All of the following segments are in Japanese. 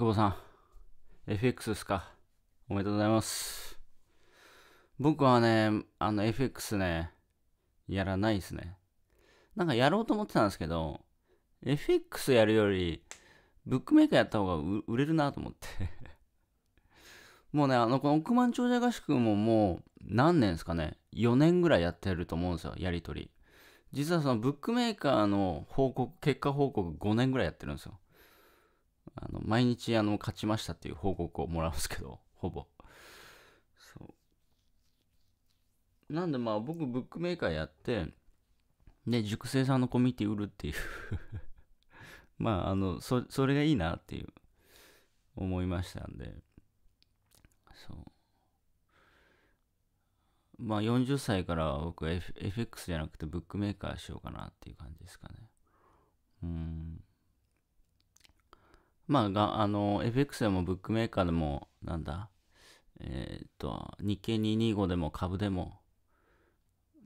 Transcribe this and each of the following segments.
久保さん、FX ですかおめでとうございます。僕はね、あの FX ね、やらないですね。なんかやろうと思ってたんですけど、FX やるより、ブックメーカーやった方が売れるなと思って もうね、あの、この億万長者合宿ももう何年ですかね。4年ぐらいやってると思うんですよ、やりとり。実はそのブックメーカーの報告、結果報告5年ぐらいやってるんですよ。あの毎日あの勝ちましたっていう報告をもらうんですけど、ほぼ。そう。なんでまあ僕ブックメーカーやって、で、熟成さんのコミュニティ売るっていう まあ、あの、そ、それがいいなっていう、思いましたんで。そう。まあ40歳から僕 FX じゃなくてブックメーカーしようかなっていう感じですかね。うん。まあ、があの FX でもブックメーカーでも、なんだ、えー、っと、日経225でも株でも、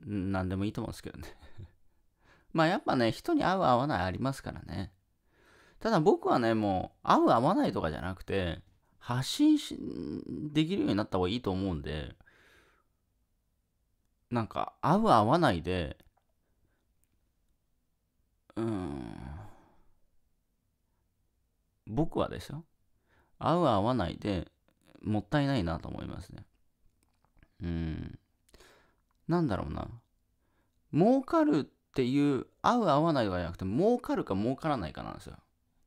なんでもいいと思うんですけどね まあやっぱね、人に合う合わないありますからね。ただ僕はね、もう合う合わないとかじゃなくて、発信しできるようになった方がいいと思うんで、なんか合う合わないで、うん、僕はですよ。合う合わないで、もったいないなと思いますね。うん。なんだろうな。儲かるっていう、合う合わないではなくて、儲かるか儲からないかなんですよ。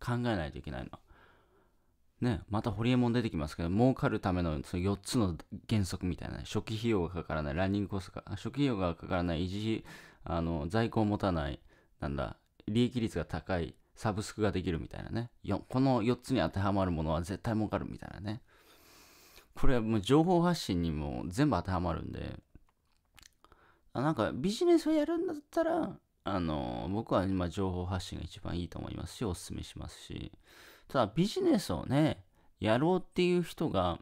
考えないといけないのは。ね、またホリエモン出てきますけど、儲かるためのその4つの原則みたいな、初期費用がかからない、ランニングコストか、初期費用がかからない、維持費、あの、在庫を持たない、なんだ、利益率が高い、サブスクができるみたいなね。この4つに当てはまるものは絶対儲かるみたいなね。これはもう情報発信にも全部当てはまるんで、あなんかビジネスをやるんだったら、あの、僕は今情報発信が一番いいと思いますし、おすすめしますし、ただビジネスをね、やろうっていう人が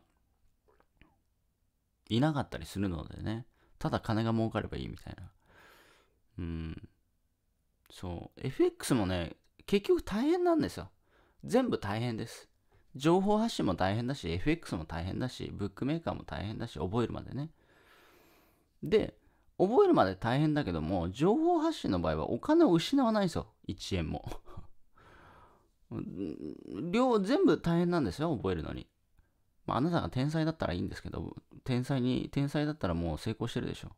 いなかったりするのでね、ただ金が儲かればいいみたいな。うん。そう。FX もね、結局大変なんですよ。全部大変です。情報発信も大変だし、FX も大変だし、ブックメーカーも大変だし、覚えるまでね。で、覚えるまで大変だけども、情報発信の場合はお金を失わないんですよ。1円も。両、全部大変なんですよ、覚えるのに。まあ、あなたが天才だったらいいんですけど、天才に、天才だったらもう成功してるでしょ。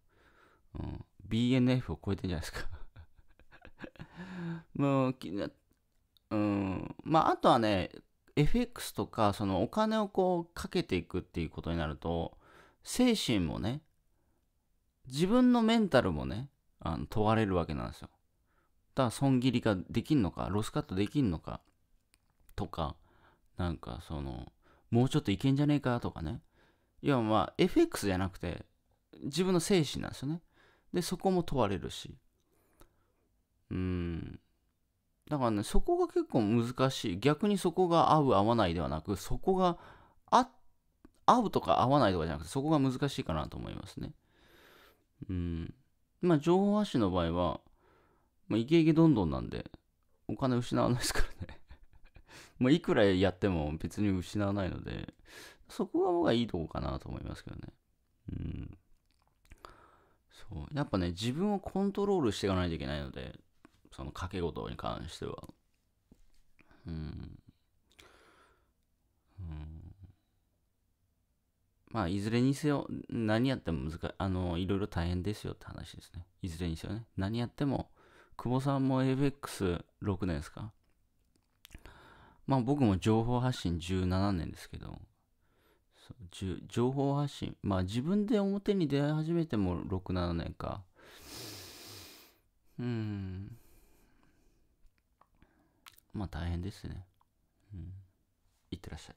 うん。BNF を超えてんじゃないですかもううん、まああとはね FX とかそのお金をこうかけていくっていうことになると精神もね自分のメンタルもねあの問われるわけなんですよだから損切りができんのかロスカットできんのかとかなんかそのもうちょっといけんじゃねえかとかね要はまあ FX じゃなくて自分の精神なんですよねでそこも問われるしうんだからね、そこが結構難しい。逆にそこが合う、合わないではなく、そこが合うとか合わないとかじゃなくて、そこが難しいかなと思いますね。うん。まあ、情報発信の場合は、まあ、イケイケどんどんなんで、お金失わないですからね まあ、いくらやっても別に失わないので、そこが僕はいいとこかなと思いますけどね。うん。そう。やっぱね、自分をコントロールしていかないといけないので、その掛け事に関しては。うん。うん、まあ、いずれにせよ、何やっても難い、あの、いろいろ大変ですよって話ですね。いずれにせよね。何やっても、久保さんも a b x 6年ですかまあ僕も情報発信17年ですけど、情報発信、まあ自分で表に出会い始めても6、7年か。うん。まあ大変ですね。うん。いってらっしゃい。